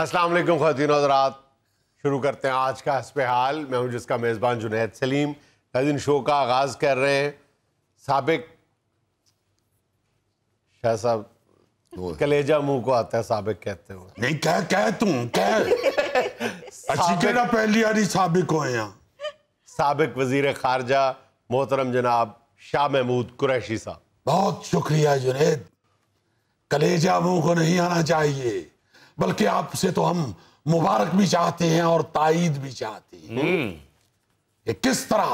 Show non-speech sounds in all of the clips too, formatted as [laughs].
असलम खातिन हजरात शुरू करते हैं आज का हसब हाल मैं हूँ जिसका मेज़बान जुनेद सलीम नाजिन शो का आगाज़ कर रहे हैं सबक शाह साहब कलेजा मुंह को आता है सबक कहते हुए नहीं कह कह तू कह अच्छी कहना पहली यारी सबक हो यहाँ सबक वजीर खारजा मोहतरम जनाब शाह महमूद कुरैशी साहब बहुत शुक्रिया जुनेद कलेजा मुंह को नहीं आना चाहिए बल्कि आपसे तो हम मुबारक भी चाहते हैं और ताइद भी चाहते हैं कि हम्म। किस तरह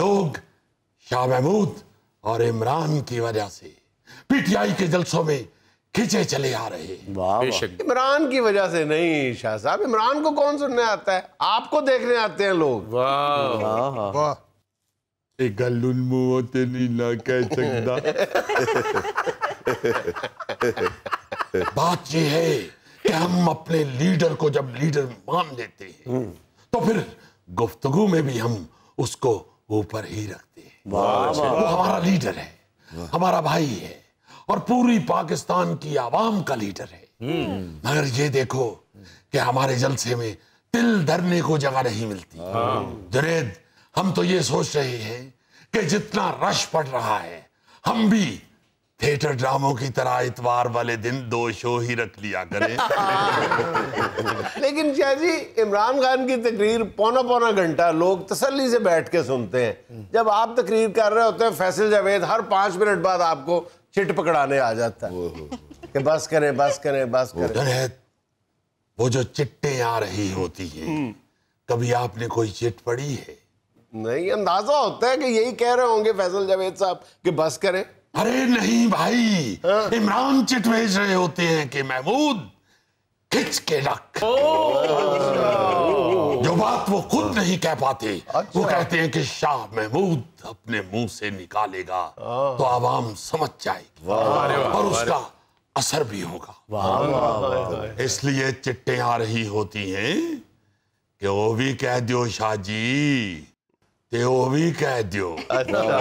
लोग शाह महमूद और इमरान की वजह से पीटीआई के जलसों में खींचे चले आ रहे इमरान की वजह से नहीं शाह साहब इमरान को कौन सुनने आता है आपको देखने आते हैं लोग वाह एक गल कह सकता [laughs] बात यह है कि हम अपने लीडर को जब लीडर मान लेते हैं तो फिर गुफ्तगु में भी हम उसको ऊपर ही रखते हैं वो हमारा लीडर है हमारा भाई है और पूरी पाकिस्तान की आवाम का लीडर है मगर ये देखो कि हमारे जलसे में तिल धरने को जगह नहीं मिलती जुनेद हम तो ये सोच रहे हैं कि जितना रश पड़ रहा है हम भी थिएटर ड्रामों की तरह इतवार वाले दिन दो शो ही रख लिया करें [laughs] लेकिन शाह जी इमरान खान की तकरीर पौना पौना घंटा लोग तसल्ली से बैठ के सुनते हैं जब आप तकरीर कर रहे होते हैं फैसल जावेद हर पांच मिनट बाद आपको चिट पकड़ाने आ जाता है कि बस करें बस करें बस करें वो जो चिट्टे आ रही होती है हम्म। कभी आपने कोई चिट पड़ी है नहीं अंदाजा होता है कि यही कह रहे होंगे फैसल जावेद साहब कि बस करें अरे नहीं भाई हाँ। इमरान चिट भेज रहे होते हैं कि महमूद खिंच के रख अच्छा। जो बात वो खुद नहीं कह पाते वो अच्छा। कहते हैं कि शाह महमूद अपने मुंह से निकालेगा हाँ। तो आवाम समझ जाएगी और उसका असर भी होगा इसलिए चिट्टे आ रही होती हैं कि वो भी कह दियो शाह जी अच्छा। हाँ,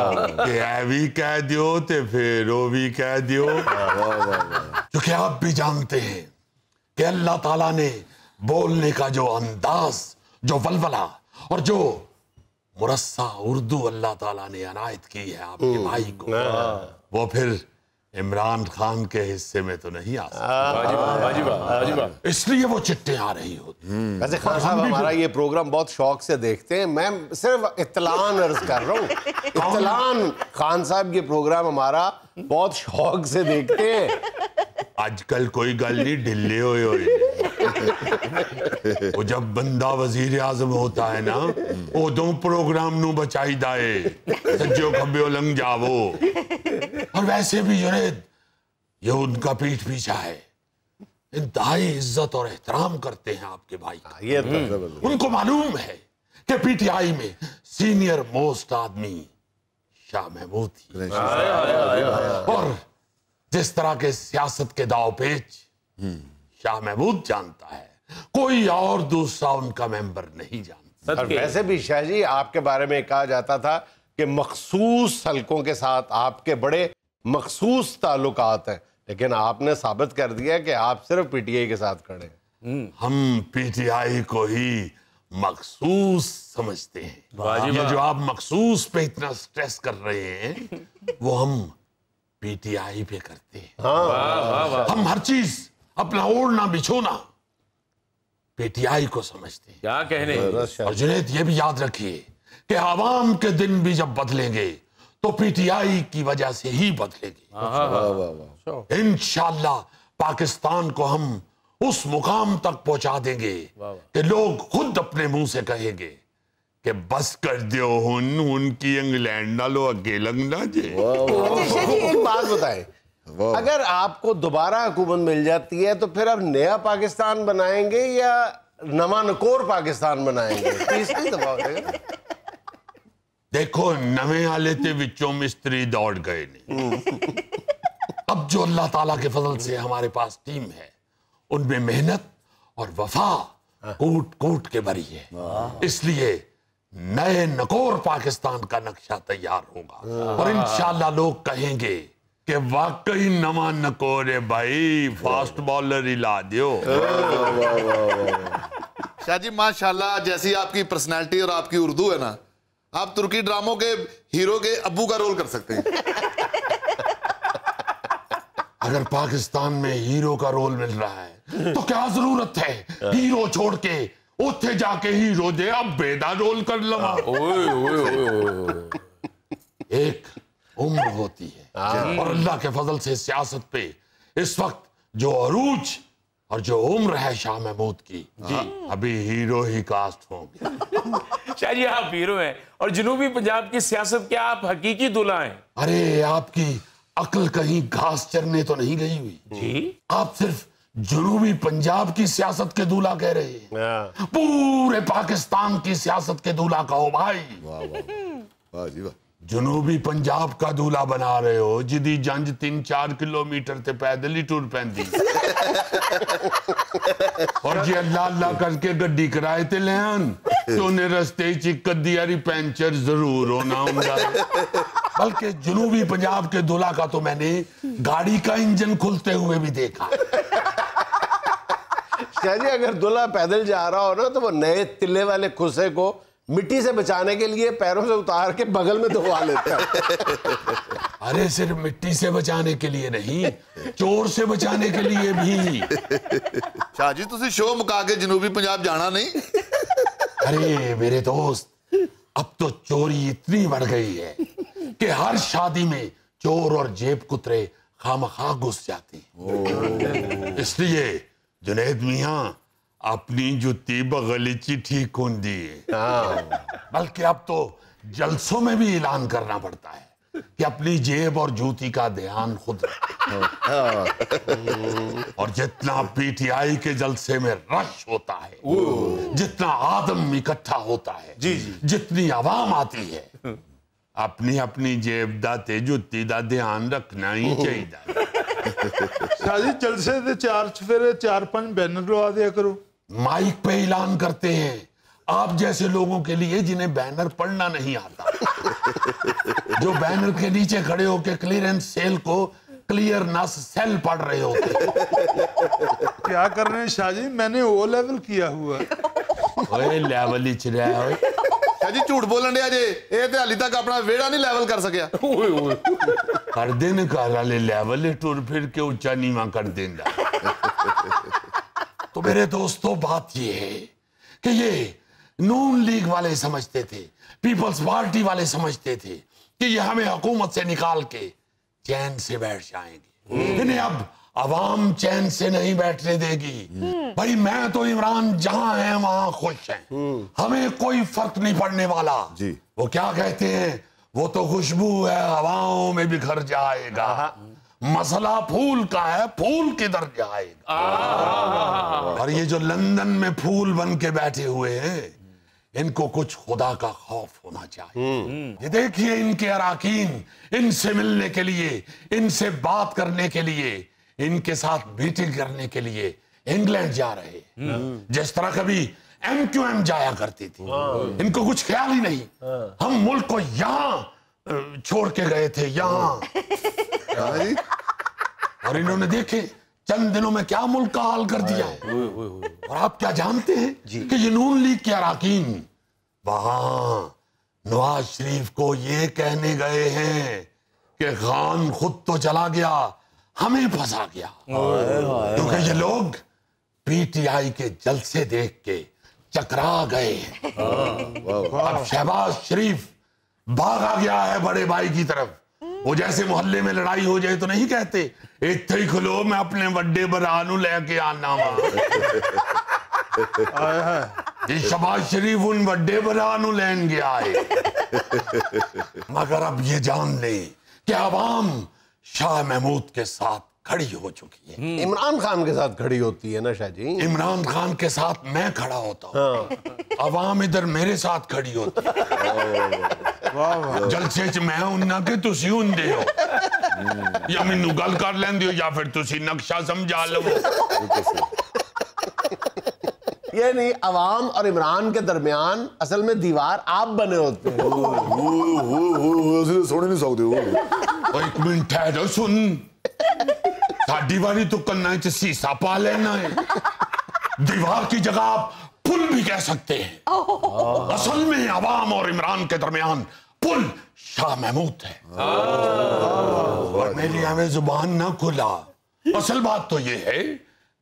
हाँ, हाँ, तो क्योंकि आप भी जानते हैं कि अल्लाह ताला ने बोलने का जो अंदाज जो वलवला और जो मुरस्सा उर्दू अल्लाह ताला ने अनायत की है आपके हम्म। भाई को वो फिर इमरान खान के हिस्से में तो नहीं आ सकता हाँ। इसलिए वो चिट्टे आ रही होती हम्म। खान साहब हमारा तो- ये प्रोग्राम बहुत शौक से देखते हैं मैं सिर्फ इतलान अर्ज कर रहा हूँ [laughs] इतलान खान साहब ये प्रोग्राम हमारा बहुत शौक से देखते हैं आजकल कोई गल नहीं ढिले हो वो जब बंदा वजीर आजम होता है ना हम्म। वो दो तो प्रोग्राम नु बचाई दाए सज्जो खबे लंघ जावो और वैसे भी जुनेद ये उनका पीठ पीछा है इंतहाई इज्जत और एहतराम करते हैं आपके भाई का हाँ, ये तो हम्म। उनको मालूम है कि पीटीआई में सीनियर मोस्ट आदमी शाह महमूद और जिस तरह के सियासत के दाव पेच हम्म। शाह महमूद जानता है कोई और दूसरा उनका मेंबर नहीं जानता और वैसे भी शाह जी आपके बारे में कहा जाता था कि मखसूस हलकों के साथ आपके बड़े मखसूस ताल्लुक हैं लेकिन आपने साबित कर दिया कि आप सिर्फ पीटीआई के साथ खड़े हैं हम्म। हम पीटीआई को ही मखसूस समझते हैं ये जो आप मखसूस पे इतना स्ट्रेस कर रहे हैं वो हम पीटीआई पे करते हैं हाँ, हाँ, हम हर चीज अपना ओढ़ना बिछोना पीटीआई को समझते हैं क्या कहने और जुनेद ये भी याद रखिए कि आवाम के दिन भी जब बदलेंगे तो पीटीआई की वजह से ही बदलेगी हाँ, हाँ, हाँ। इनशाला पाकिस्तान को हम उस मुकाम तक पहुंचा देंगे कि लोग खुद अपने मुंह से कहेंगे कि बस कर दियो हुन उनकी इंग्लैंड ना लो अगे लगना जे अच्छा, जी एक बात बताए अगर आपको दोबारा हुकूमत मिल जाती है तो फिर आप नया पाकिस्तान बनाएंगे या नमानकोर पाकिस्तान बनाएंगे [laughs] तीसरी देगा देखो नवे आले ਤੇ ਵਿੱਚੋਂ ਮਿਸਤਰੀ दौड़ गए नहीं [laughs] अब जो अल्लाह ताला के फजल से हमारे पास टीम है उनमें मेहनत और वफा हाँ। कूट कूट के भरी है इसलिए नए नकोर पाकिस्तान का नक्शा तैयार होगा हाँ। और इन लोग कहेंगे कि वाकई नवा नकोर है भाई फास्ट बॉलर ही ला दियो हाँ। शाह जी माशाल्लाह जैसी आपकी पर्सनैलिटी और आपकी उर्दू है ना आप तुर्की ड्रामों के हीरो के अबू का रोल कर सकते हैं अगर पाकिस्तान में हीरो का रोल मिल रहा है तो क्या जरूरत है हीरो छोड़ के उठे जाके हीरो दे अब बेदा रोल कर लगा हाँ, एक उम्र होती है हाँ। और अल्लाह के फजल से सियासत पे इस वक्त जो अरूज और जो उम्र है शाह महमूद की जी हाँ, अभी हीरो ही कास्ट होंगे [laughs] शायद आप हीरो हैं और जनूबी पंजाब की सियासत क्या आप हकीकी दुला हैं अरे आपकी अकल कहीं घास चरने तो नहीं गई हुई जी आप सिर्फ जनूबी पंजाब की सियासत के दूल्हा कह रहे हैं हाँ। पूरे पाकिस्तान की सियासत के दूल्हा कहो भाई वाह वाह वाह जी वाह जनूबी पंजाब का दूल्हा बना रहे हो जिदी जंज तीन चार किलोमीटर से पैदल ही टूर पैंती [laughs] और जी अल्लाह अल्लाह करके गड्डी कराए ते लेन तो उन्हें रस्ते एक कद्दी यारी पैंचर जरूर होना होगा बल्कि जनूबी पंजाब के दूल्हा का तो मैंने गाड़ी का इंजन खुलते हुए भी देखा शाह अगर दूल्हा पैदल जा रहा हो ना तो वो नए तिले वाले खुसे को मिट्टी से बचाने के लिए पैरों से उतार के बगल में धोवा लेते हैं [laughs] अरे सिर्फ मिट्टी से बचाने के लिए नहीं चोर से बचाने के लिए भी शाहजी जी शो मुका के जनूबी पंजाब जाना नहीं [laughs] अरे मेरे दोस्त अब तो चोरी इतनी बढ़ गई है कि हर शादी में चोर और जेब कुतरे खाम खा घुस जाती इसलिए जुनेद मिया अपनी जुती बगलीची ठीक दी हाँ। बल्कि अब तो जलसों में भी ऐलान करना पड़ता है कि अपनी जेब और जूती का ध्यान खुद और जितना पीटीआई के जलसे में रश होता है जितना आदम इकट्ठा होता है जी जी जितनी आवाम आती है अपनी अपनी जेब दाते जूती का ध्यान रखना ही चाहिए शादी जलसे से चार फिर चार पांच बैनर लगा दिया करो माइक पे ऐलान करते हैं आप जैसे लोगों के लिए जिन्हें बैनर पढ़ना नहीं आता जो बैनर के नीचे खड़े होके क्लियरेंस सेल को क्लियर नस सेल पढ़ रहे होते क्या कर रहे हैं शाहजी मैंने ओ लेवल किया हुआ लेवल ही चिड़ा है ਝੂਠ ਬੋਲਣ ਇਹ ਤੇ ਹਾਲੀ ਤੱਕ ਆਪਣਾ ਵੇੜਾ ਨਹੀਂ ਲੈਵਲ ਕਰ ਸਕਿਆ ਓਏ ਓਏ ਕਰਦੇ ਨੇ ਘਰ ਵਾਲੇ ਲੈਵਲ ਟੁਰ ਫਿਰ ਕੇ ਉੱਚਾ ਨੀਵਾ ਕਰ ਦਿੰਦਾ तो मेरे दोस्तों बात यह है समझते थे पीपल्स पार्टी वाले समझते थे कि ये हमें हुकूमत से निकाल के चैन से बैठ जाएंगे अब अवाम चैन से नहीं बैठने देगी भाई मैं तो इमरान जहां है वहां खुश है हम्म। हमें कोई फर्क नहीं पड़ने वाला जी वो क्या कहते हैं वो तो खुशबू है हवाओं में बिखर जाएगा हाँ। मसला फूल का है फूल किधर जाएगा और ये जो लंदन में फूल बन के बैठे हुए हैं इनको कुछ खुदा का खौफ होना चाहिए हम्म। ये देखिए इनके अराकीन इनसे मिलने के लिए इनसे बात करने के लिए इनके साथ मीटिंग करने के लिए इंग्लैंड जा रहे जिस तरह कभी एम क्यू एम जाया करती थी हाँ। इनको कुछ ख्याल ही नहीं हाँ। हम मुल्क को यहाँ छोड़ के गए थे यहाँ और इन्होंने देखे चंद दिनों में क्या मुल्क का हाल कर दिया है और आप क्या जानते हैं कि ये नून लीग के अरकिन वहां नवाज शरीफ को ये कहने गए हैं कि खान खुद तो चला गया हमें फंसा गया क्योंकि ये लोग पीटीआई के जलसे देख के चकरा गए अब शहबाज शरीफ भागा गया है बड़े भाई की तरफ वो जैसे मोहल्ले में लड़ाई हो जाए तो नहीं कहते इतने तो ही खुलो मैं अपने बड़े बरानू लेके आना वहां ये शबाज शरीफ उन बड़े बरानू लेन गया है मगर अब ये जान ले कि आवाम शाह महमूद के साथ खड़ी हो चुकी है हम्म। इमरान खान के साथ खड़ी होती है ना जी इमरान खान के साथ मैं खड़ा होता हूँ हाँ। अवाम इधर मेरे साथ खड़ी होती जलसे च मैं उन्ना के हो या मेनू गल कर लेंदे हो या फिर नक्शा समझा लो [laughs] ये नहीं अवाम और इमरान के दरमियान असल में दीवार आप बने होते हैं सुन तो नहीं सकते एक मिनट ठहरो सुन तो करना सीसा पा लेना है दीवार की जगह आप पुल भी कह सकते हैं असल में अवाम और इमरान के दरमियान पुल शाह महमूद है हाँ। और मेरी हमें जुबान ना खुला असल बात तो ये है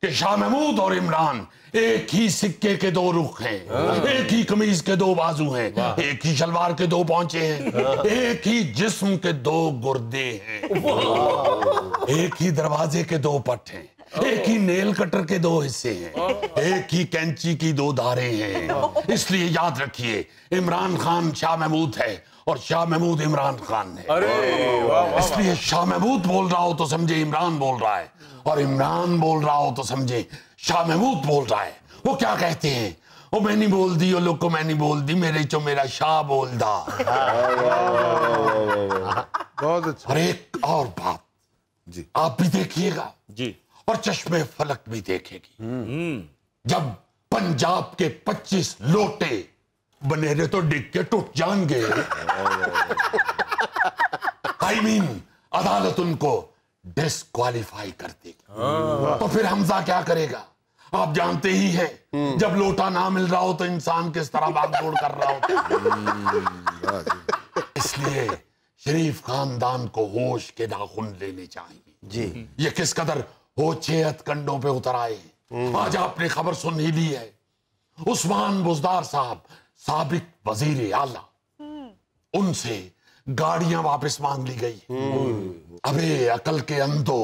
कि शाह महमूद और इमरान एक ही सिक्के के दो रुख हैं एक ही कमीज के दो बाजू हैं एक ही शलवार के दो पहुंचे हैं एक ही जिस्म के दो गुर्दे हैं एक ही दरवाजे के दो पट हैं एक ही नेल कटर के दो हिस्से हैं एक ही कैंची की दो धारे हैं इसलिए याद रखिए इमरान खान शाह महमूद है और शाह महमूद इमरान खान है इसलिए शाह महमूद बोल रहा हो तो समझे इमरान बोल रहा है और इमरान बोल रहा हो तो समझे शाह महमूद बोल रहा है वो क्या कहते हैं वो मैं नहीं बोल दी वो लोग को मैं नहीं बोल दी मेरे चो मेरा शाह बोल दा बहुत अच्छा और एक और बात जी आप भी देखिएगा जी और चश्मे फलक भी देखेगी हम्म। हम्म। जब पंजाब के 25 लोटे बनेरे तो डिग के टूट जाएंगे आई [laughs] मीन अदालत उनको डिस्कालीफाई कर देगी तो फिर हमजा क्या करेगा आप जानते ही हैं हम्म। जब लोटा ना मिल रहा हो तो इंसान किस तरह जोड़ कर रहा होता [laughs] हम्म, इसलिए शरीफ खानदान को होश के नाखुन लेने चाहिए जी ये किस कदर होशे कंडों पे उतर आए हम्म। आज आपने खबर सुन ही ली है उस्मान बुजदार साहब सबक वजीर आला उनसे गाड़ियां वापस मांग ली गई अबे अकल के अंधो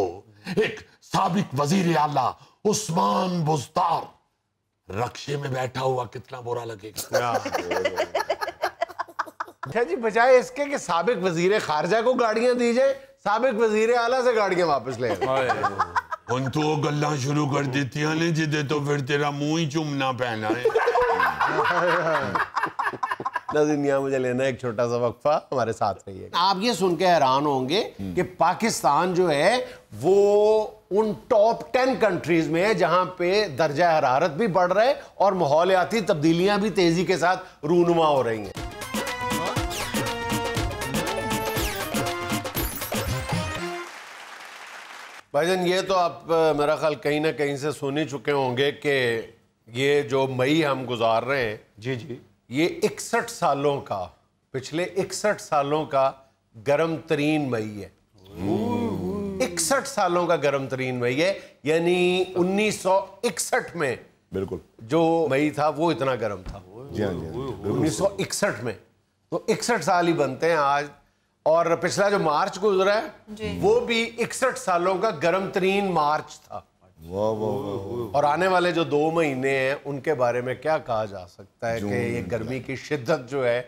एक सबक वजीर आला उस्मान बुजदार रक्षे में बैठा हुआ कितना बुरा लगेगा तो अच्छा जी बजाय इसके कि सबक वजीर खारजा को गाड़ियां दी जाए सबक वजीर आला से गाड़ियां वापस ले उन तो गल्ला शुरू कर देती ने जिदे तो फिर तेरा मुंह ही चूमना पैना है नजीन मुझे लेना एक छोटा सा वक्फा हमारे साथ रहिए आप ये सुन के हैरान होंगे कि पाकिस्तान जो है वो उन टॉप टेन कंट्रीज में है जहां पे दर्जा हरारत भी बढ़ रहा है और माहौलियाती तब्दीलियां भी तेजी के साथ रूनुमा हो रही हैं भाईजान ये तो आप मेरा ख्याल कहीं ना कहीं से सुन ही चुके होंगे कि ये जो मई हम गुजार रहे हैं जी जी ये इकसठ सालों का पिछले इकसठ सालों का गर्म तरीन मई है इकसठ सालों का गर्म तरीन मई है यानी 1961 में बिल्कुल जो मई था वो इतना गर्म था हाँ, हाँ, हाँ, उन्नीस में तो इकसठ साल ही बनते हैं आज और पिछला जो मार्च गुजरा है वो भी इकसठ सालों का गर्म तरीन मार्च था वाँ वाँ। और आने वाले जो दो महीने हैं उनके बारे में क्या कहा जा सकता है कि ये गर्मी की शिद्दत जो है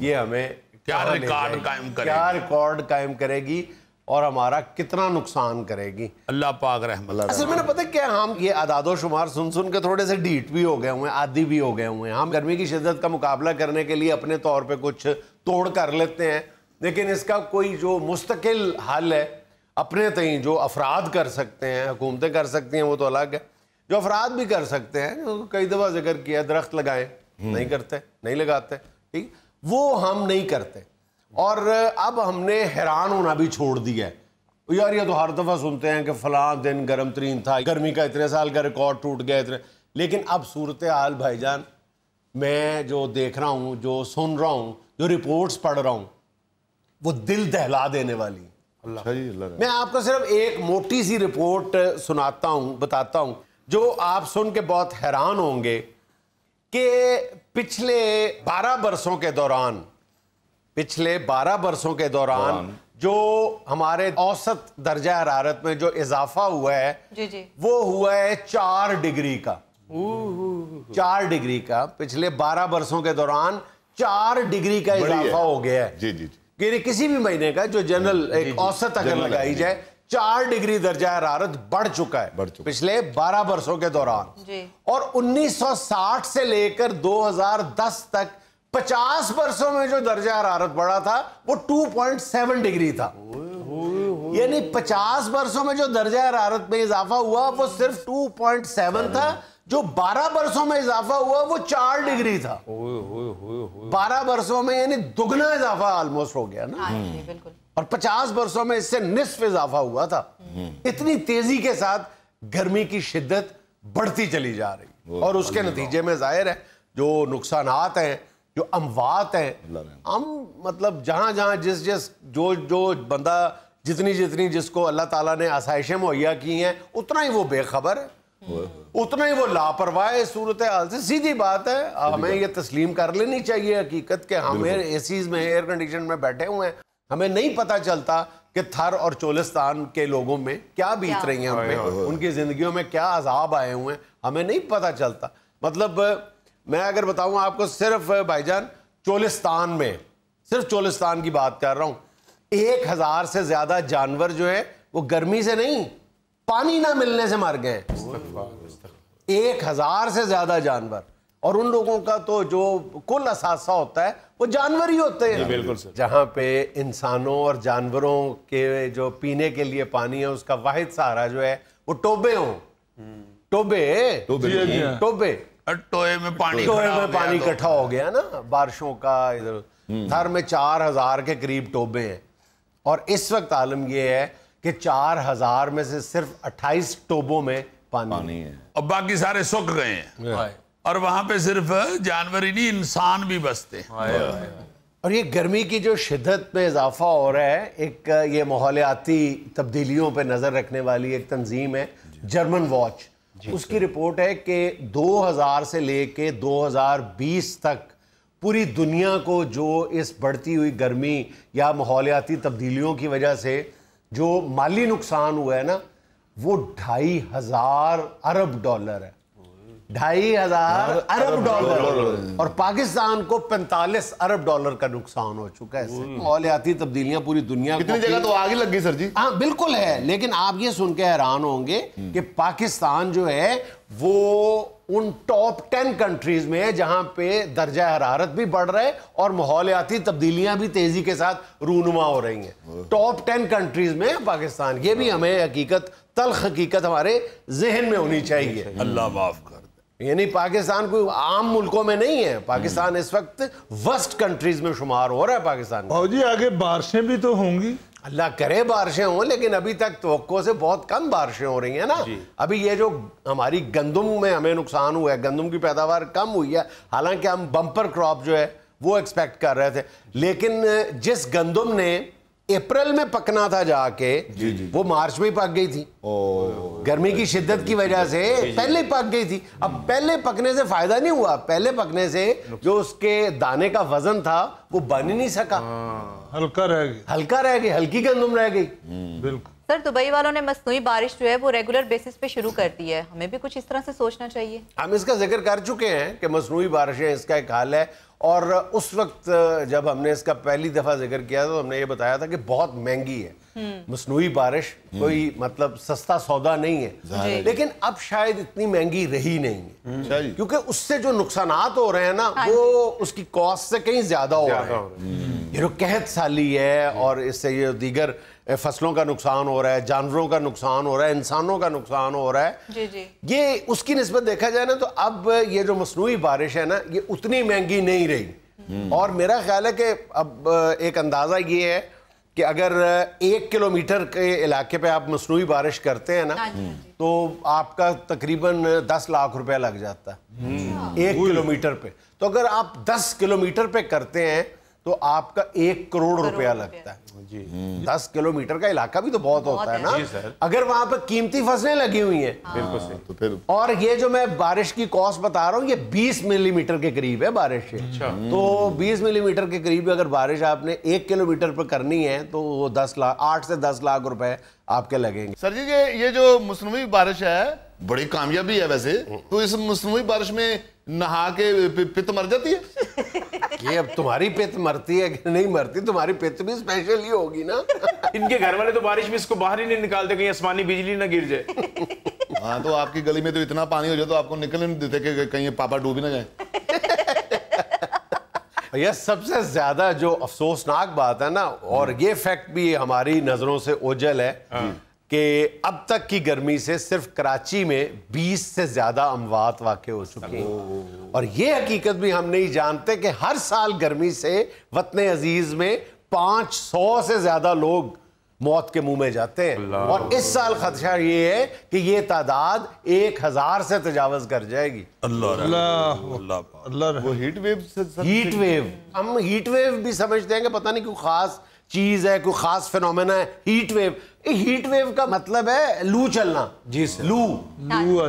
ये हमें क्या रिकॉर्ड कायम करेगी क्या रिकॉर्ड कायम करेगी और हमारा कितना नुकसान करेगी अल्लाह पाक रहमत असल मैंने पता क्या हम ये आदादो शुमार सुन सुन के थोड़े से डीट भी हो गए हुए हैं आदि भी हो गए हुए हैं हम गर्मी की शिद्दत का मुकाबला करने के लिए अपने तौर पे कुछ तोड़ कर लेते हैं लेकिन इसका कोई जो मुस्तकिल हल है अपने तई तो जो अफराद कर सकते हैं हुकूमतें कर सकती हैं वो तो अलग है जो अफराद भी कर सकते हैं तो कई दफ़ा जिक्र किया दरख्त लगाएं हम्म। नहीं करते नहीं लगाते ठीक वो हम नहीं करते और अब हमने हैरान होना भी छोड़ दिया है यार ये तो हर दफ़ा सुनते हैं कि फलां दिन गर्म तरीन था गर्मी का इतने साल का रिकॉर्ड टूट गया इतने लेकिन अब सूरत हाल भाईजान मैं जो देख रहा हूँ जो सुन रहा हूँ जो रिपोर्ट्स पढ़ रहा हूँ वो दिल दहला देने वाली अच्छा मैं आपको सिर्फ एक मोटी सी रिपोर्ट सुनाता हूँ बताता हूँ जो आप सुन के बहुत हैरान होंगे कि पिछले 12 बरसों के दौरान पिछले 12 बरसों के दौरान जो हमारे औसत दर्जा हरारत में जो इजाफा हुआ है जी जी। वो हुआ है चार डिग्री का हम्म। चार डिग्री का पिछले 12 बरसों के दौरान चार डिग्री का इजाफा हो गया है जी जी, जी। कि किसी भी महीने का जो जनरल एक औसत अगर लगाई जाए चार डिग्री दर्जा हरारत बढ़ चुका है बढ़ चुका। पिछले 12 वर्षों के दौरान और 1960 से लेकर 2010 तक 50 वर्षों में जो दर्जा हरारत बढ़ा था वो 2.7 डिग्री था यानी 50 वर्षों में जो दर्जा हरारत में इजाफा हुआ वो सिर्फ 2.7 था जो 12 बरसों में इजाफा हुआ वो चार डिग्री था बारह बरसों में यानी दुगना इजाफा ऑलमोस्ट हो गया ना हाँ बिल्कुल और 50 बरसों में इससे निसफ इजाफा हुआ था इतनी तेजी के साथ गर्मी की शिद्दत बढ़ती चली जा रही और उसके नतीजे में जाहिर है जो नुकसान हैं जो अमवात हैं हम मतलब जहां जहां जिस जिस जो जो बंदा जितनी जितनी जिसको अल्लाह ताला ने आसाइशें मुहैया की हैं उतना ही वो बेखबर है उतना ही वो लापरवाह सूरत हाल से सीधी बात है हमें ये तस्लीम कर लेनी चाहिए हकीकत के हम एसीज में एयर कंडीशन में बैठे हुए हैं हमें नहीं पता चलता कि थर और चोलिस्तान के लोगों में क्या बीत रही हैं उनमें हाँ, हाँ। उनकी ज़िंदगियों में क्या अजाब आए हुए हैं हमें नहीं पता चलता मतलब मैं अगर बताऊं आपको सिर्फ भाईजान चोलिस्तान में सिर्फ चोलिस्तान की बात कर रहा हूं एक हज़ार से ज़्यादा जानवर जो है वो गर्मी से नहीं पानी ना मिलने से मर गए एक हजार से ज्यादा जानवर और उन लोगों का तो जो कुल असासा होता है वो जानवर ही होते हैं बिल्कुल जहाँ पे इंसानों और जानवरों के जो पीने के लिए पानी है उसका वाहिद सहारा जो है वो टोबे हो टोबे टोबे हाँ। टोए में पानी टोए में पानी तो। इकट्ठा हो गया ना बारिशों का इधर हम्म। थर में चार हजार के करीब टोबे हैं और इस वक्त आलम यह है कि चार हजार में से सिर्फ अट्ठाईस टोबों में पानी, पानी है और बाकी सारे सुख गए हैं और वहां पे सिर्फ जानवर ही नहीं इंसान भी बसते हैं और ये गर्मी की जो शिद्दत में इजाफा हो रहा है एक ये माहौलियाती तब्दीलियों पे नज़र रखने वाली एक तंजीम है जर्मन वॉच उसकी रिपोर्ट है कि 2000 से लेके 2020 तक पूरी दुनिया को जो इस बढ़ती हुई गर्मी या माहौलियाती तब्दीलियों की वजह से जो माली नुकसान हुआ है ना वो ढाई हजार अरब डॉलर है ढाई हजार अरब डॉलर और पाकिस्तान को पैंतालीस अरब डॉलर का नुकसान हो चुका है मौलियाती तब्दीलियां पूरी दुनिया कितनी जगह तो आगे लग गई सर जी हाँ बिल्कुल है लेकिन आप ये सुन के हैरान होंगे हम्म। कि पाकिस्तान जो है वो उन टॉप टेन कंट्रीज में है जहां पे दर्जा हरारत भी बढ़ रहा है और माहौलियाती तब्दीलियां भी तेजी के साथ रूनुमा हो रही हैं टॉप टेन कंट्रीज में पाकिस्तान ये भी हमें हकीकत तल हकीकत हमारे जहन में होनी चाहिए अल्लाह माफ यानी पाकिस्तान कोई आम मुल्कों में नहीं है पाकिस्तान इस वक्त वर्स्ट कंट्रीज में शुमार हो रहा है पाकिस्तान जी आगे बारिशें भी तो होंगी अल्लाह करे बारिशें हों लेकिन अभी तक तो से बहुत कम बारिशें हो रही हैं ना अभी ये जो हमारी गंदम में हमें नुकसान हुआ है गंदम की पैदावार कम हुई है हालांकि हम बम्पर क्रॉप जो है वो एक्सपेक्ट कर रहे थे लेकिन जिस गंदम ने अप्रैल में पकना था जाके जी जी वो मार्च में ही पक गई थी ओ, गर्मी की शिद्दत की वजह से पहले पक गई थी अब पहले पकने से फायदा नहीं हुआ पहले पकने से जो उसके दाने का वजन था वो बन ही नहीं सका हाँ, हल्का रह गया हल्का रह गई हल्की गंदुम रह गई हम्म। बिल्कुल सर दुबई वालों ने मसनू बारिश जो है वो रेगुलर बेसिस पे शुरू कर दी है हमें भी कुछ इस तरह से सोचना चाहिए हम इसका जिक्र कर चुके हैं कि मसनू बारिशें इसका एक हाल है और उस वक्त जब हमने इसका पहली दफ़ा जिक्र किया तो हमने ये बताया था कि बहुत महंगी है हम्म। मसनू बारिश हम्म। कोई मतलब सस्ता सौदा नहीं है लेकिन अब शायद इतनी महंगी रही नहीं है हम्म। क्योंकि उससे जो नुकसान हो रहे हैं ना हाँ वो उसकी कॉस्ट से कहीं ज़्यादा हो रहा तो है ये जो कहत साली है और इससे ये दीगर फसलों का नुकसान हो रहा है जानवरों का नुकसान हो रहा है इंसानों का नुकसान हो रहा है जी जी ये उसकी नस्बत देखा जाए ना तो अब ये जो मसनू बारिश है ना ये उतनी महंगी नहीं रही हम्म। और मेरा ख्याल है कि अब एक अंदाज़ा ये है कि अगर एक किलोमीटर के इलाके पे आप मसनू बारिश करते हैं ना हाँ हाँ तो आपका तकरीबन दस लाख रुपया लग जाता है हम्म। एक किलोमीटर पे तो अगर आप दस किलोमीटर पे करते हैं तो आपका एक करोड़ रुपया लगता है जी दस किलोमीटर का इलाका भी तो बहुत, बहुत होता है, है ना अगर वहां पर कीमती फसलें लगी हुई है हाँ। बिल्कुल सही तो फिर और ये जो मैं बारिश की कॉस्ट बता रहा हूँ ये 20 मिलीमीटर के करीब है बारिश अच्छा। तो 20 मिलीमीटर के करीब अगर बारिश आपने एक किलोमीटर पर करनी है तो वो दस लाख आठ से दस लाख रुपए आपके लगेंगे सर जी ये जो मसनू बारिश है बड़ी कामयाबी है वैसे हम्म। तो इस मसनू बारिश में नहा के पित मर जाती है [laughs] ये अब तुम्हारी पित मरती है कि नहीं मरती तुम्हारी पित भी स्पेशल ही होगी ना [laughs] इनके घर वाले तो बारिश में इसको बाहर ही नहीं निकालते कहीं आसमानी बिजली ना गिर जाए [laughs] हाँ तो आपकी गली में तो इतना पानी हो जाए तो आपको निकल नहीं देते कि कहीं पापा डूबी ना जाए भैया सबसे ज्यादा जो अफसोसनाक बात है ना और ये फैक्ट भी हमारी नजरों से ओझल है हाँ। कि अब तक की गर्मी से सिर्फ कराची में 20 से ज़्यादा अमवात वाक़ हो चुकी हैं और ये हकीकत भी हम नहीं जानते कि हर साल गर्मी से वतन अजीज़ में 500 से ज़्यादा लोग मौत के मुंह में जाते हैं और इस साल खदशा ये है कि ये तादाद एक हजार से तजावज कर जाएगी अल्लाह वो हीट वेव से हीट वेव हम हीट वेव भी समझते हैं कि पता नहीं कोई खास चीज़ है कोई खास फिनोमेना है हीट वेव हीट वेव का मतलब है लू चलना जी सर लू हाँ। लू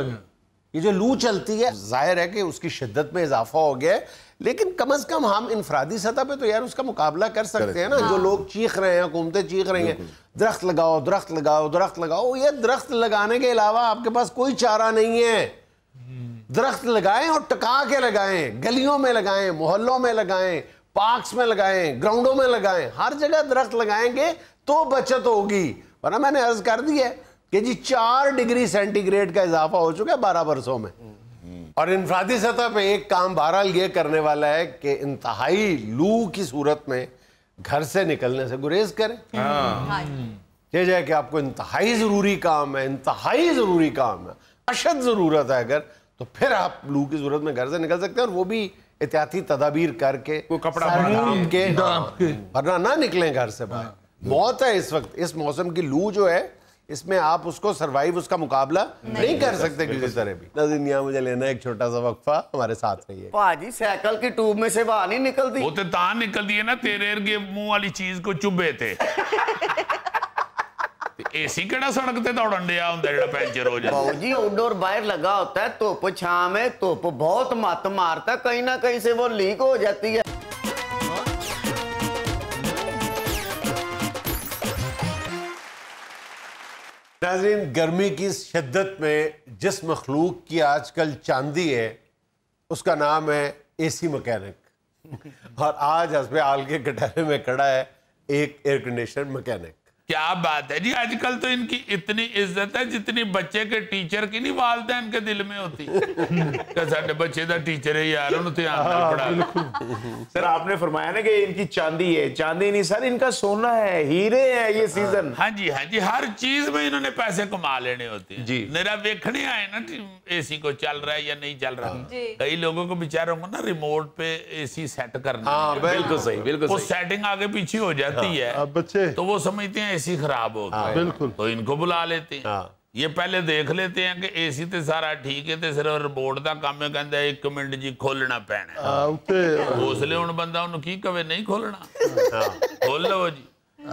ये जो लू चलती है जाहिर है कि उसकी शिद्दत में इजाफा हो गया है लेकिन कम अज कम हम इनफरादी सतह पे तो यार उसका मुकाबला कर सकते हैं ना हाँ। जो लोग चीख रहे हैं घूमते चीख रहे हैं दरख्त लगाओ दरख्त लगाओ दरख्त लगाओ ये दरख्त लगाने के अलावा आपके पास कोई चारा नहीं है हम्म। दरख्त लगाएं और टका के लगाएं गलियों में लगाएं मोहल्लों में लगाएं पार्क्स में लगाएं ग्राउंडों में लगाएं हर जगह दरख्त लगाएंगे तो बचत होगी वरना मैंने अर्ज कर दी है कि जी चार डिग्री सेंटीग्रेड का इजाफा हो चुका है बारह बरसों में और इनफरादी सतह पर एक काम बहरहाल ये करने वाला है कि इंतहाई लू की सूरत में घर से निकलने से गुरेज करें हाँ। यह जाए कि आपको इंतहाई ज़रूरी काम है इंतहाई ज़रूरी काम है अशद ज़रूरत है अगर तो फिर आप लू की सूरत में घर से निकल सकते हैं और वो भी एहतियाती तदाबीर करके वो कपड़ा के हाँ। हाँ, वरना ना निकलें घर से बाहर मौत है इस वक्त इस मौसम की लू जो है इसमें आप उसको सरवाइव उसका मुकाबला नहीं, नहीं कर सकते किसी तरह भी ना दुनिया मुझे लेना एक छोटा सा वक्फा हमारे साथ रहिए पाजी साइकिल की ट्यूब में से बाहर नहीं निकलती वो तो तार निकलती है ना तेरे के मुंह वाली चीज को चुभे थे [laughs] एसी केड़ा सड़क ते दौड़न दिया ਹੁੰਦਾ ਜਿਹੜਾ ਪੈਂਚਰ हो जाए ਬਾਉ ਜੀ ਆਊਟਡੋਰ ਬਾਹਰ लगा होता है धुप छां में धुप बहुत मत मारता कहीं ना कहीं से वो लीक हो जाती है नाजरीन गर्मी की शिद्दत में जिस मखलूक की आजकल चांदी है उसका नाम है ए सी मकैनिक और आज हसब आल के कटहरे में खड़ा है एक एयर कंडीशन मकैनिक क्या बात है जी आजकल तो इनकी इतनी इज्जत है जितनी बच्चे के टीचर की नहीं वालदेन इनके दिल में होती है बच्चे का टीचर है यार तो हाँ, सर आपने फरमाया ना कि इनकी चांदी है चांदी नहीं सर इनका सोना है हीरे है ये सीजन हाँ जी हाँ जी हर चीज में इन्होंने पैसे कमा लेने होते हैं जी मेरा देखने आए ना ए सी को चल रहा है या नहीं चल रहा हाँ। कई लोगों को बेचारों को ना रिमोट पे एसी सेट करना हाँ, बिल्कुल सही बिल्कुल सेटिंग आगे पीछे हो जाती है तो वो समझते हैं एसी खराब हो गया बिल्कुल तो इनको बुला लेते हैं ये पहले देख लेते हैं कि एसी ਤੇ ਸਾਰਾ ਠੀਕ ਹੈ ਤੇ ਸਿਰਫ ਰਿਪੋਰਟ ਦਾ ਕੰਮ ਹੈ ਕਹਿੰਦਾ 1 ਮਿੰਟ ਜੀ ਖੋਲਣਾ ਪੈਣਾ ਆ ਉੱਤੇ ਉਸਲੇ ਹੁਣ ਬੰਦਾ ਉਹਨੂੰ ਕੀ ਕਵੇ ਨਹੀਂ ਖੋਲਣਾ ਖੋਲ ਲਓ ਜੀ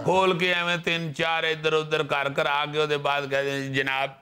ਖੋਲ ਕੇ ਐਵੇਂ ਤਿੰਨ ਚਾਰ ਇੱਧਰ ਉੱਧਰ ਕਰ ਕਰ ਆ ਕੇ ਉਹਦੇ ਬਾਅਦ ਕਹਿੰਦੇ ਜਨਾਬ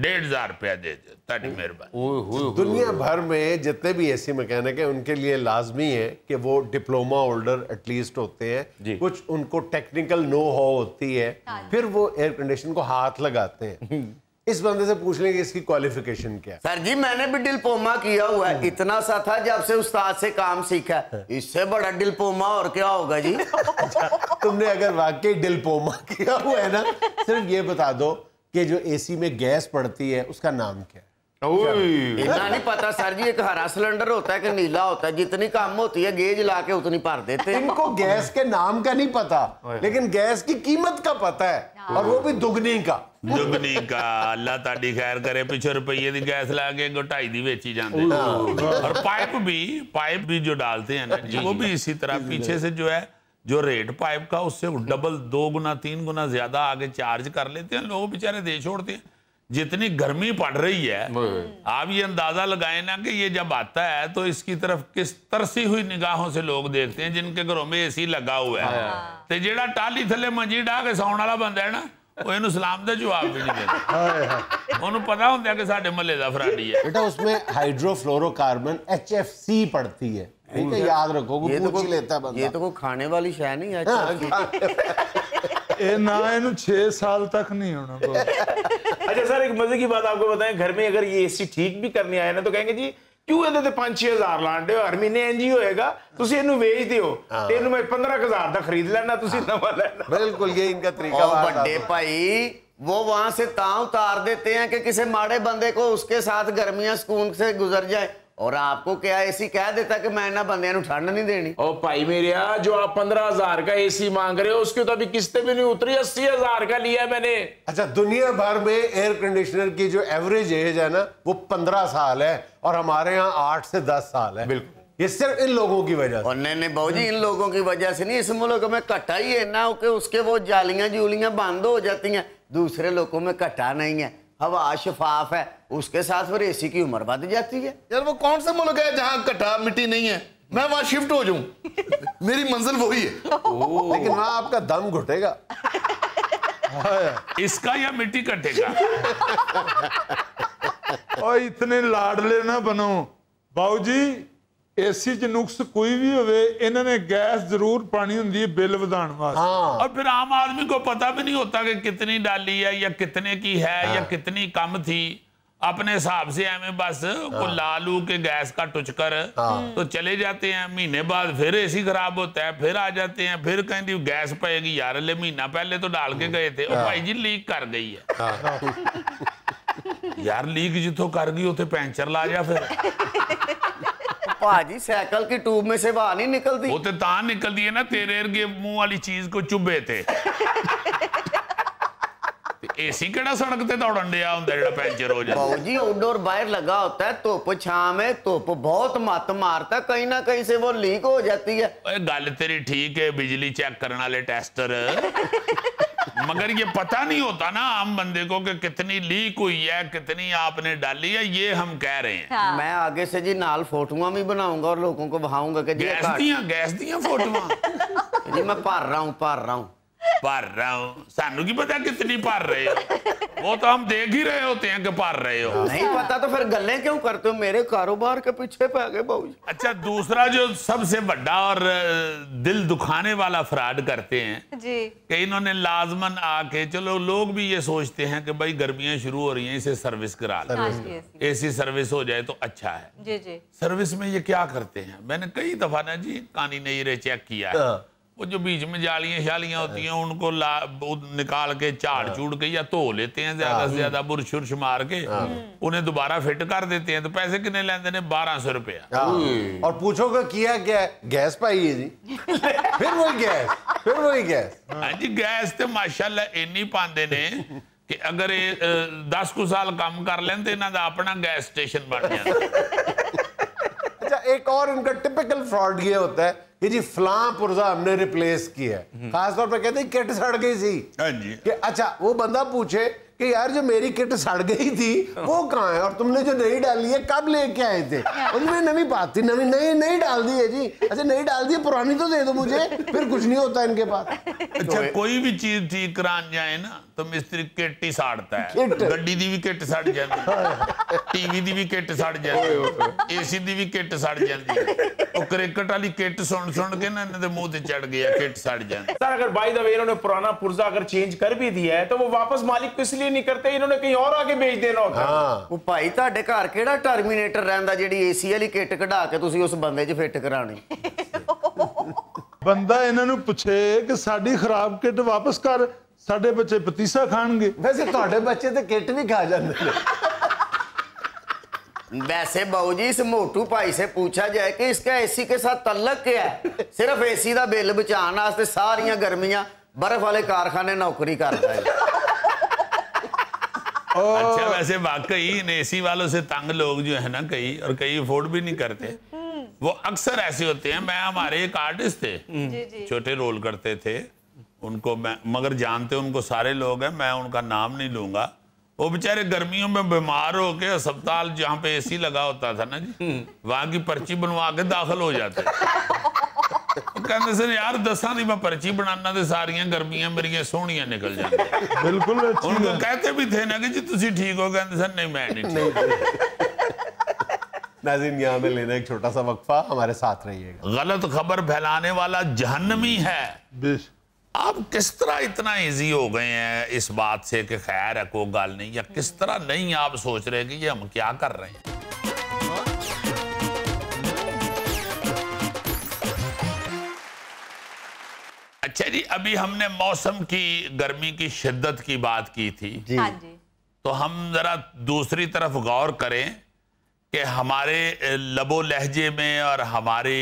डेढ़ हजार रुपया दे दो ताकि मेहरबानी दुनिया भर में जितने भी एसी मैकेनिक है उनके लिए लाजमी है कि वो डिप्लोमा होल्डर एटलीस्ट होते हैं कुछ उनको टेक्निकल नो हो होती है हाँ फिर वो एयर कंडीशन को हाथ लगाते हैं हम्म। इस बंदे से पूछ लेंगे इसकी क्वालिफिकेशन क्या है सर जी मैंने भी डिप्लोमा किया हुआ है इतना सा था जब से उस्ताद से काम सीखा हाँ। इससे बड़ा डिप्लोमा और क्या होगा जी [laughs] तुमने अगर वाकई डिप्लोमा किया हुआ है ना सिर्फ ये बता दो कि जो एसी में गैस पड़ती है उसका नाम क्या है इतना नहीं पता सर जी एक हरा सिलेंडर होता है कि नीला होता है जितनी कम होती है गेज ला के उतनी भर देते हैं इनको गैस के नाम का नहीं पता लेकिन गैस की कीमत का पता है हाँ। और वो भी दुगनी का ਦੁਗਣੀ ਕਾ खैर करे ਖੈਰ रुपये ਪਿਛੇ गैस ਦੀ ਗੈਸ ਲਾ दी ਘਟਾਈ जाती है हाँ। और पाइप भी पाइप भी जो डालते हैं ना हाँ वो भी इसी तरह पीछे से जो है जो रेट पाइप का उससे डबल दो गुना तीन गुना ज्यादा आगे चार्ज कर लेते हैं लोग बेचारे दे छोड़ते हैं जितनी गर्मी पड़ रही है आप ये अंदाजा लगाए ना कि ये जब आता है तो इसकी तरफ किस तरसी हुई निगाहों से लोग देखते हैं जिनके घरों में एसी लगा हुआ है तो जेड़ा टाली थले मंजी ढा के सौन वाला बंदा है ना ਉਹ ਇਹਨੂੰ जवाब भी ਜਵਾਬ ਵੀ पता होंगे ਹਾਏ ਹਾਏ ਉਹਨੂੰ ਪਤਾ ਹੁੰਦਾ ਕਿ ਸਾਡੇ ਮਹੱਲੇ ਦਾ ਫਰਾਡੀ ਹੈ ਬੇਟਾ ठीक है याद रखो ये तो कोई लेता बंदा ये तो कोई खाने वाली शय नहीं है हाँ, [laughs] ये ना इन छह साल तक नहीं होना [laughs] अच्छा सर एक मजे की बात आपको बताएं घर में अगर ये एसी ठीक भी करने आए ना तो कहेंगे जी ਕਿਉਂ ਇਹਦੇ ਤੇ 5-6000 ਲਾਂਡੇ ਹਰ ਮਹੀਨੇ ਇੰਜ ਹੀ ਹੋਏਗਾ ਤੁਸੀਂ ਇਹਨੂੰ ਵੇਚਦੇ ਹੋ ਤੇ ਇਹਨੂੰ ਮੈਂ 15000 ਦਾ ਖਰੀਦ ਲੈਣਾ ਤੁਸੀਂ ਨਵਾਂ ਲੈਣਾ ਬਿਲਕੁਲ ਇਹ ਇਨਕਾ ਤਰੀਕਾ ਹੈ ਵੱਡੇ ਭਾਈ वो वहां से ताव उतार देते हैं कि किसी माड़े बंदे को उसके साथ गर्मियां सुकून से गुजर जाए और आपको क्या एसी कह देता कि मैं ना बंदे ठंड नहीं देनी ओ भाई मेरे जो आप पंद्रह हजार का एसी मांग रहे हो उसकी तो अभी किस्ते भी नहीं उतरी अस्सी हजार का लिया मैंने अच्छा दुनिया भर में एयर कंडीशनर की जो एवरेज एज है ना वो पंद्रह साल है और हमारे यहाँ आठ से दस साल है बिल्कुल ये सिर्फ इन लोगों की वजह से नहीं नहीं भाजी इन लोगों की वजह से नहीं इस मुल्क में कटा ही है ना कि उसके वो जालियां जूलियां बंद हो जाती हैं दूसरे लोगों में कटा नहीं है हवा शफाफ है उसके साथ फिर एसी की उम्र बढ़ जाती है यार वो कौन सा मुल्क है जहाँ कटा मिट्टी नहीं है मैं वहां शिफ्ट हो जाऊं मेरी मंजिल वही है लेकिन वहां आपका दम घुटेगा हाँ। इसका या मिट्टी कटेगा और [laughs] इतने लाडले ना बनो बाबूजी ਏਸੀ ਚ ਨੁਕਸ ਕੋਈ ਵੀ ਹੋਵੇ ਇਹਨਾਂ ਨੇ ਗੈਸ ਜ਼ਰੂਰ ਪਾਣੀ ਹੁੰਦੀ ਹੈ ਬਿੱਲ ਵਧਾਉਣ ਵਾਸਤੇ ਔਰ ਫਿਰ ਆਮ ਆਦਮੀ ਕੋ ਪਤਾ ਵੀ ਨਹੀਂ ਹੁੰਦਾ ਕਿ ਕਿਤਨੀ ਡਾਲੀ ਹੈ ਜਾਂ ਕਿਤਨੇ ਕੀ ਹੈ ਜਾਂ ਕਿਤਨੀ ਕਮ ਥੀ ਆਪਣੇ ਹਿਸਾਬ ਸੇ ਐਵੇਂ ਬਸ ਕੋ ਲਾਲੂ ਕੇ ਗੈਸ ਦਾ ਟੁਚਕਰ ਤੋ ਚਲੇ ਜਾਂਦੇ ਆ ਮਹੀਨੇ ਬਾਅਦ ਫਿਰ ਏਸੀ ਖਰਾਬ ਹੋਤਾ ਹੈ ਫਿਰ ਆ ਜਾਂਦੇ ਆ ਫਿਰ ਕਹਿੰਦੀ ਗੈਸ ਪਏਗੀ ਯਾਰ ਅਲੇ ਮਹੀਨਾ ਪਹਿਲੇ ਤੋਂ ਡਾਲ ਕੇ ਗਏ ਤੇ ਉਹ ਭਾਈ ਜੀ ਲੀਕ ਕਰ ਗਈ ਹੈ ਯਾਰ ਲੀਕ ਜਿੱਥੋਂ ਕਰ ਗਈ ਉਥੇ ਪੈਂਚਰ ਲਾ ਜਾ ਫਿਰ ਭਾਜੀ ਸਾਈਕਲ ਕੀ ਟੂਬ ਮੇਂ ਸੇ ਵਾ ਨਹੀਂ ਨਿਕਲਦੀ ਉਹ ਤੇ ਤਾਂ ਨਿਕਲਦੀ ਹੈ ਨਾ ਤੇਰੇ ਅਰਗੇ ਮੂੰਹ ਵਾਲੀ ਚੀਜ਼ ਕੋ ਚੁੱਬੇ ਤੇ ਏਸੀ ਕਿਹੜਾ ਸੜਕ ਤੇ ਦੌੜਨ ਡਿਆ ਹੁੰਦਾ ਜਿਹੜਾ ਪੈਂਚਰ ਹੋ ਜਾਂਦਾ ਭਾਜੀ ਆਊਟਡੋਰ ਬਾਹਰ ਲਗਾ ਹੁੰਦਾ ਹੈ ਧੁੱਪ ਛਾਂ ਮੇ ਧੁੱਪ ਬਹੁਤ ਮੱਤ ਮਾਰਦਾ ਕਈ ਨਾ ਕਈ ਸੇ ਉਹ ਲੀਕ ਹੋ ਜਾਂਦੀ ਹੈ ਓਏ ਗੱਲ ਤੇਰੀ ਠੀਕ ਹੈ ਬਿਜਲੀ ਚੈੱਕ ਕਰਨ ਵਾਲੇ ਟੈਸਟਰ मगर ये पता नहीं होता ना आम बंदे को कि कितनी लीक हुई है कितनी आपने डाली है ये हम कह रहे हैं हाँ। मैं आगे से जी नाल फोटुआ भी बनाऊंगा और लोगों को बहाऊंगा कि गैस दिया गैस दिया फोटुआ [laughs] जी मैं पार रहा हूँ पार रहा हूँ पार रहा हूँ सानू की पता कितनी पार रहे हो वो तो हम देख ही रहे होते हैं कि पार रहे हो नहीं पता तो फिर गले क्यों करते हो मेरे कारोबार के पीछे पे आ गए अच्छा दूसरा जो सबसे बड़ा और दिल दुखाने वाला फ्रॉड करते हैं जी कि इन्होंने लाजमन आके चलो लोग भी ये सोचते हैं कि भाई गर्मियां शुरू हो रही हैं इसे सर्विस करा लो एसी हाँ सर्विस हो जाए तो अच्छा है जी जी सर्विस में ये क्या करते हैं मैंने कई दफा ना जी कानी ने चेक किया है हाँ। वो जो बीच में जालियां शालियां होती हैं उनको ला निकाल के झाड़ चूड़ हाँ। के या धो तो लेते हैं ज्यादा हाँ। से ज्यादा बुरश उर्श मार के हाँ। उन्हें दोबारा फिट कर देते हैं तो पैसे कितने लेते हैं बारह रुपया और पूछोगे किया क्या गैस पाई है जी [laughs] फिर वही गैस फिर वही गैस हाँ जी गैस तो माशाल्लाह इन्नी पाते ने कि अगर दस कुछ साल काम कर लें तो अपना गैस स्टेशन बन जाता [laughs] अच्छा एक और इनका टिपिकल फ्रॉड ये होता है कि जी फलां पुर्जा हमने रिप्लेस किया है खासतौर पर कहते हैं किट सड़ गई थी हाँ कि अच्छा वो बंदा पूछे कि यार जो मेरी किट सड़ गई थी वो कहाँ है और तुमने जो नई डाली है कब लेके आए थे उनमें नवी बात थी नवी नई नई डाल दी है जी अच्छा नई डाल दी पुरानी तो दे दो मुझे फिर कुछ नहीं होता इनके पास अच्छा तो कोई भी चीज ठीक करान जाए ना तो मिस्त्री किट ही साड़ता है गड्डी की भी किट सड़ जाती टीवी की भी किट सड़ जाती एसी की भी किट सड़ जाती है क्रिकेट वाली किट सुन सुन के ना इन्हें मुंह से चढ़ गया किट सड़ जाती सर अगर बाई द वे इन्होंने पुराना पुर्जा अगर चेंज कर भी दिया है तो वो वापस मालिक को इसलिए ਇਹਨਾਂ ਨੇ ਕਈ कहीं ਆ ਕੇ ਵੇਚ ਦੇਣਾ होता ਹਾਂ ਉਹ ਭਾਈ ਤੁਹਾਡੇ ਘਰ ਕਿਹੜਾ ਟਰਮੀਨੇਟਰ ਰਹਿੰਦਾ ਜਿਹੜੀ ਏਸੀ ਵਾਲੀ ਕਿੱਟ ਕਢਾ ਕੇ ਤੁਸੀਂ ਉਸ ਬੰਦੇ 'ਚ ਫਿੱਟ ਕਰਾਣੀ [laughs] ਬੰਦਾ ਇਹਨਾਂ ਨੂੰ ਪੁੱਛੇ ਕਿ ਸਾਡੀ ਖਰਾਬ ਕਿੱਟ ਵਾਪਸ ਕਰ ਸਾਡੇ ਬੱਚੇ ਪਤੀਸਾ ਖਾਣਗੇ ਵੈਸੇ ਤੁਹਾਡੇ ਬੱਚੇ ਤੇ ਕਿੱਟ ਵੀ ਖਾ ਜਾਂਦੇ ਨੇ वैसे बाबूजी इस मोटू भाई से पूछा जाए कि इसका एसी के साथ तल्लक क्या है सिर्फ एसी का बिल बचाने ਸਾਰੀਆਂ गर्मियां बर्फ वाले कारखाने नौकरी करता है अच्छा वैसे वाकई इन एसी वालों से तंग लोग जो है ना कई और कई अफोर्ड भी नहीं करते वो अक्सर ऐसे होते हैं मैं हमारे एक आर्टिस्ट थे छोटे रोल करते थे उनको मैं मगर जानते उनको सारे लोग हैं मैं उनका नाम नहीं लूंगा वो बेचारे गर्मियों में बीमार होके अस्पताल जहाँ पे एसी लगा होता था ना जी हम्म। वहाँ की पर्ची बनवा के दाखिल हो जाते [laughs] ठीक हो सर नहीं मैं नहीं नाजिन यहाँ में लेना एक छोटा सा वक्फा हमारे साथ रहिएगा गलत खबर फैलाने वाला जहनमी है आप किस तरह इतना इजी हो गए हैं इस बात से कि खैर है कोई गल नहीं या किस तरह नहीं आप सोच रहे कि ये हम क्या कर रहे हैं जी अभी हमने मौसम की गर्मी की शिद्दत की बात की थी जी हाँ जी तो हम जरा दूसरी तरफ गौर करें कि हमारे लबो लहजे में और हमारे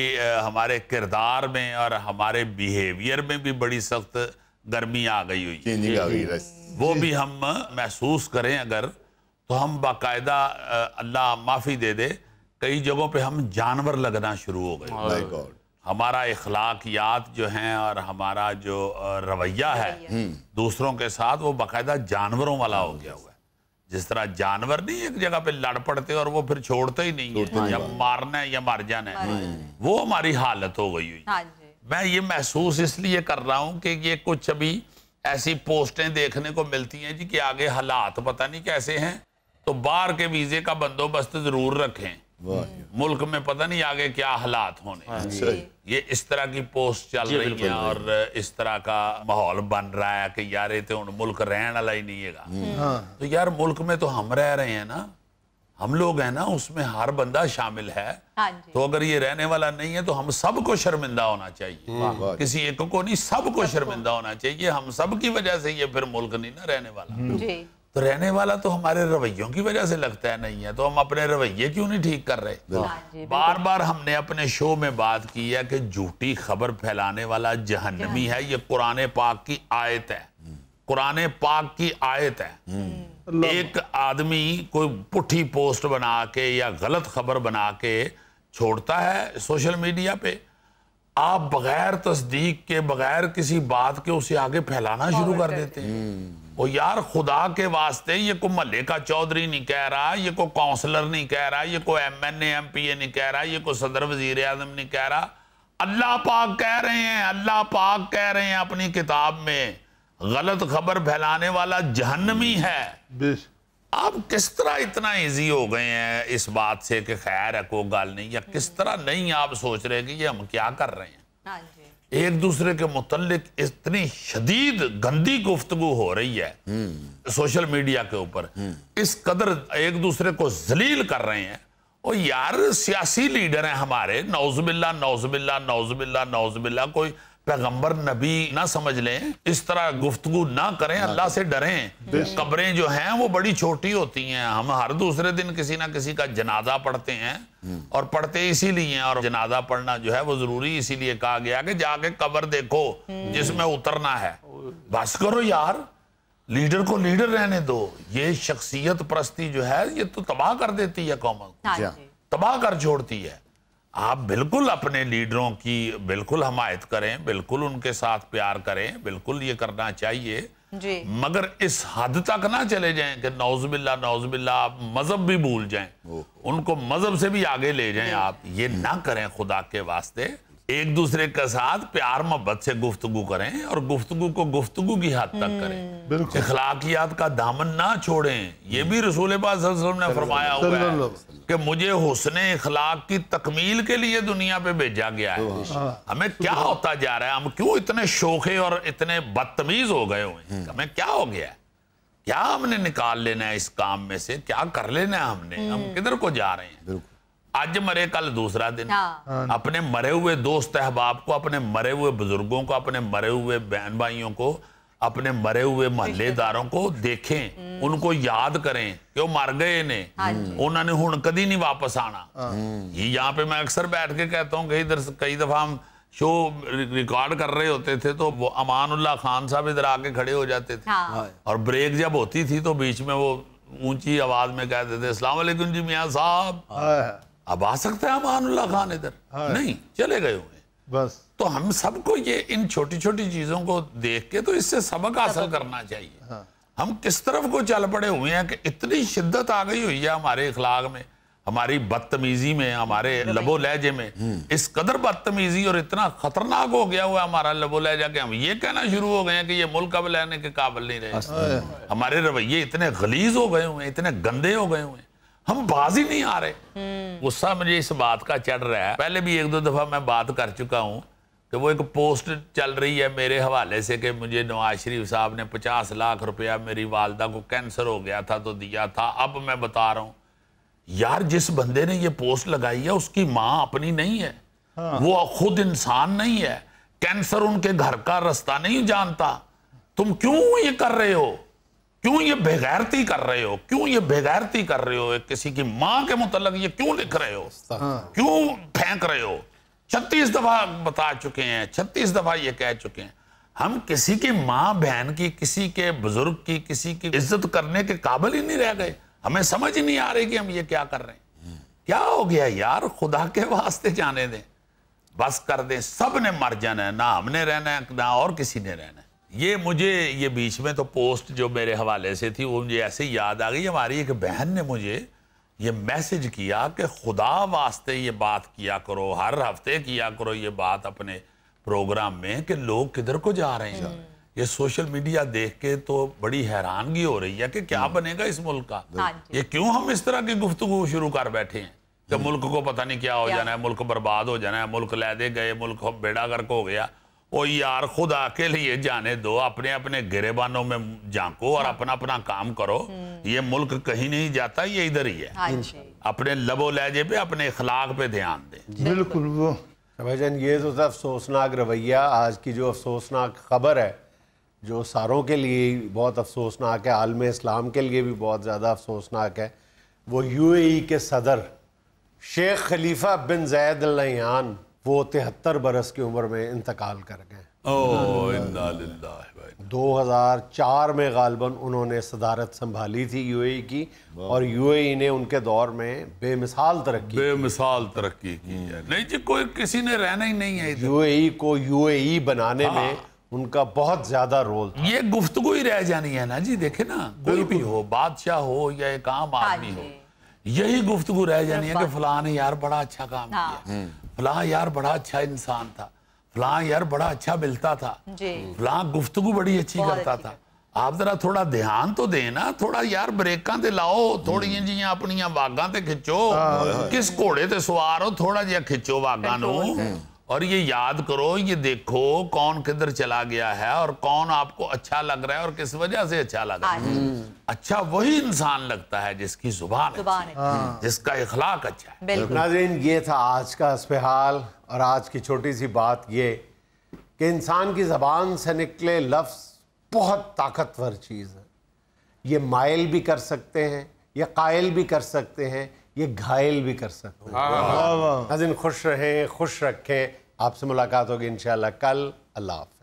हमारे किरदार में और हमारे बिहेवियर में भी बड़ी सख्त गर्मी आ गई हुई जी, जी, जी, जी, वो भी हम महसूस करें अगर तो हम बाकायदा अल्लाह माफ़ी दे दे कई जगहों पे हम जानवर लगना शुरू हो गए हमारा इखलाकियात जो हैं और हमारा जो रवैया है हम्म, दूसरों के साथ वो बाकायदा जानवरों वाला हो गया हुआ है जिस तरह जानवर नहीं एक जगह पे लड़ पड़ते और वो फिर छोड़ते ही नहीं है या मारना है या मर जाना है हाँ। वो हमारी हालत हो गई हुई हाँ मैं ये महसूस इसलिए कर रहा हूँ कि ये कुछ अभी ऐसी पोस्टें देखने को मिलती हैं जी कि आगे हालात पता नहीं कैसे हैं तो बाहर के वीज़े का बंदोबस्त ज़रूर रखें हम्म। मुल्क में पता नहीं आगे क्या हालात होने हाँ, ये इस तरह की पोस्ट चल रही है और इस तरह का माहौल बन रहा है कि यार ये तो मुल्क रहने वाला ही नहीं है हम्म। हाँ। तो यार मुल्क में तो हम रह रहे हैं ना हम लोग हैं ना उसमें हर बंदा शामिल है हाँ तो अगर ये रहने वाला नहीं है तो हम सबको शर्मिंदा होना चाहिए हम्म। किसी एक को नहीं सबको शर्मिंदा होना चाहिए हम सब की वजह से ये फिर मुल्क नहीं ना रहने वाला तो रहने वाला तो हमारे रवैयों की वजह से लगता है नहीं है तो हम अपने रवैये क्यों नहीं ठीक कर रहे हाँ बार बार हमने अपने शो में बात की है कि झूठी खबर फैलाने वाला जहनवी है ये कुरने पाक की आयत है कुरने पाक की आयत है हम्म। एक आदमी कोई पुठी पोस्ट बना के या गलत खबर बना के छोड़ता है सोशल मीडिया पे आप बगैर तस्दीक के बगैर किसी बात के उसे आगे फैलाना शुरू कर देते हैं वो यार खुदा के वास्ते ये को मल्ले का चौधरी नहीं कह रहा ये को काउंसलर नहीं कह रहा ये को M N M P A नहीं कह रहा ये को सदर वजीर आजम नहीं कह रहा अल्लाह पाक कह रहे हैं अल्लाह पाक कह रहे हैं अपनी किताब में गलत खबर फैलाने वाला जहनमी है आप किस तरह इतना इजी हो गए हैं इस बात से कि खैर है कोई गल नहीं या किस तरह नहीं आप सोच रहे कि ये हम क्या कर रहे हैं हाँ एक दूसरे के मुतलिक इतनी शदीद गंदी गुफ्तगु हो रही है सोशल मीडिया के ऊपर इस कदर एक दूसरे को जलील कर रहे हैं और यार सियासी लीडर हैं हमारे नौजबिल्ला नौजबिल्ला नौजबिल्ला नौजबिल्ला कोई पैगंबर नबी ना समझ लें इस तरह गुफ्तगु ना करें अल्लाह से डरें कब्रें जो हैं वो बड़ी छोटी होती हैं हम हर दूसरे दिन किसी ना किसी का जनाजा पढ़ते हैं हम्म। और पढ़ते इसीलिए हैं और जनाजा पढ़ना जो है वो जरूरी इसीलिए कहा गया कि जाके कब्र देखो हम्म। जिसमें उतरना है बस करो यार लीडर को लीडर रहने दो ये शख्सियत परस्ती जो है ये तो तबाह कर देती है कॉमन हाँ तबाह कर छोड़ती है आप बिल्कुल अपने लीडरों की बिल्कुल हमायत करें बिल्कुल उनके साथ प्यार करें बिल्कुल ये करना चाहिए जी। मगर इस हद तक ना चले जाएं कि नौजबिल्ला नौजबिल्ला आप मजहब भी भूल जाएं उनको मजहब से भी आगे ले जाएं आप ये ना करें खुदा के वास्ते एक दूसरे के साथ प्यार मोहब्बत से गुफ्तगु करें और गुफ्तगु को गुफ्तगु की हद तक करें अखलाकियात का दामन ना छोड़ें ये भी रसूल ने फरमाया हुआ है कि मुझे हुसन अखलाक की तकमील के लिए दुनिया पे भेजा गया है हाँ। हमें क्या होता जा रहा है हम क्यों इतने शोखे और इतने बदतमीज हो गए हुए हम्म। हमें क्या हो गया क्या हमने निकाल लेना है इस काम में से क्या कर लेना है हमने हम हम्म। किधर को जा रहे हैं आज मरे कल दूसरा दिन हाँ। हाँ। अपने मरे हुए दोस्त अहबाब को अपने मरे हुए बुजुर्गों को अपने मरे हुए बहन भाइयों को अपने मरे हुए मोहल्लेदारों को देखें हम्म। उनको याद करें कि वो मर गए ने हाँ हम्म। उन्होंने हूं कदी नहीं वापस आना ये यहाँ पे मैं अक्सर बैठ के कहता हूँ कई दर कई दफा हम शो रिकॉर्ड कर रहे होते थे तो वो अमानुल्लाह खान साहब इधर आके खड़े हो जाते थे हाँ। और ब्रेक जब होती थी तो बीच में वो ऊंची आवाज में कहते थे असला जी मियाँ साहब अब आ सकता है अमानुल्ला खान इधर हाँ। नहीं चले गए हुए बस तो हम सबको ये इन छोटी छोटी चीजों को देख के तो इससे सबक हासिल करना चाहिए हाँ। हम किस तरफ को चल पड़े हुए हैं कि इतनी शिद्दत आ गई हुई है हमारे इखलाक में हमारी बदतमीजी में हमारे लबो लहजे में हम्म। इस कदर बदतमीजी और इतना खतरनाक हो गया हुआ हमारा लबो लहजा के हम ये कहना शुरू हो गए हैं कि ये मुल्क अब लेने के काबिल नहीं रहे हमारे रवैये इतने गलीज हो गए हुए हैं इतने गंदे हो गए हुए हैं हम बाज ही नहीं आ रहे गुस्सा मुझे इस बात का चढ़ रहा है पहले भी एक दो दफा मैं बात कर चुका हूँ कि वो एक पोस्ट चल रही है मेरे हवाले से कि मुझे नवाज शरीफ साहब ने पचास लाख रुपया मेरी वालदा को कैंसर हो गया था तो दिया था अब मैं बता रहा हूँ यार जिस बंदे ने ये पोस्ट लगाई है उसकी माँ अपनी नहीं है हाँ। वो खुद इंसान नहीं है कैंसर उनके घर का रास्ता नहीं जानता तुम क्यों ये कर रहे हो क्यों ये बेगैरती कर रहे हो क्यों ये बेगैरती कर रहे हो किसी की माँ के मुतलक ये क्यों लिख रहे हो हाँ। क्यों फेंक रहे हो छत्तीस दफा बता चुके हैं छत्तीस दफा ये कह चुके हैं हम किसी की मां बहन की किसी के बुजुर्ग की किसी की इज्जत करने के काबिल ही नहीं रह गए हमें समझ ही नहीं आ रही कि हम ये क्या कर रहे हैं हम्म। क्या हो गया यार खुदा के वास्ते जाने दें बस कर दें सब ने मर जाना है ना हमने रहना है ना और किसी ने रहना है ये मुझे ये बीच में तो पोस्ट जो मेरे हवाले से थी वो मुझे ऐसे याद आ गई हमारी एक बहन ने मुझे ये मैसेज किया कि खुदा वास्ते ये बात किया करो हर हफ्ते किया करो ये बात अपने प्रोग्राम में कि लोग किधर को जा रहे हैं हम्म। ये सोशल मीडिया देख के तो बड़ी हैरानगी हो रही है कि क्या हम्म। बनेगा इस मुल्क का हाँ ये क्यों हम इस तरह की गुफ्तु शुरू कर बैठे हैं कि हम्म। मुल्क को पता नहीं क्या हो जाना है मुल्क बर्बाद हो जाना है मुल्क दे गए मुल्क बेड़ा गर्क हो गया ओ यार खुदा के लिए जाने दो अपने अपने गिरेबानों में झांको और हाँ। अपना अपना काम करो हम्म। ये मुल्क कहीं नहीं जाता ये इधर ही है हाँ अपने लबो लहजे पे अपने इखलाक पे ध्यान दें बिल्कुल वो अच्छा भाईजान ये तो अफसोसनाक रवैया आज की जो अफसोसनाक खबर है जो सारों के लिए बहुत अफसोसनाक है आलम इस्लाम के लिए भी बहुत ज़्यादा अफसोसनाक है वो यूएई के सदर Sheikh Khalifa bin Zayed Nahyan वो तिहत्तर बरस की उम्र में इंतकाल कर गए दो हज़ार चार में गालबन उन्होंने सदारत संभाली थी यू ए की और यू ए ने उनके दौर में बेमिसाल तरक्की बेमिसाल तरक्की की है नहीं जी कोई किसी ने रहना ही नहीं है यू ए को यू ए बनाने हाँ। में उनका बहुत ज्यादा रोल था। ये गुफ्तगु ही रह जानी है ना जी देखे ना कोई भी हो बादशाह हो या एक आम हाँ आदमी हो यही गुफ्तगु रह जानी है कि फलाने यार बड़ा अच्छा काम हाँ। किया हम्म। फला यार बड़ा अच्छा इंसान था फला यार बड़ा अच्छा मिलता था फला गुफ्तगु बड़ी अच्छी करता अच्छी था आप जरा थोड़ा ध्यान तो देना थोड़ा यार ब्रेक लाओ थोड़िया ਥੋੜੀਆਂ ਜੀਆਂ ਆਪਣੀਆਂ खिचो किस घोड़े ਕਿਸ ਘੋੜੇ ਤੇ ਸਵਾਰ ਹੋ ਥੋੜਾ और ये याद करो ये देखो कौन किधर चला गया है और कौन आपको अच्छा लग रहा है और किस वजह से अच्छा लग रहा है हाँ हम्म। अच्छा वही इंसान लगता है जिसकी जुबान हाँ। जिसका इखलाक अच्छा है नाजरीन ये था आज का अस्पहाल और आज की छोटी सी बात ये कि इंसान की जबान से निकले लफ्ज़ बहुत ताकतवर चीज़ है ये माइल भी कर सकते हैं ये कायल भी कर सकते हैं ये घायल भी कर सकते हैं हाँ, हाँ। खुश रहें खुश रखें आपसे मुलाकात होगी इन कल अल्लाह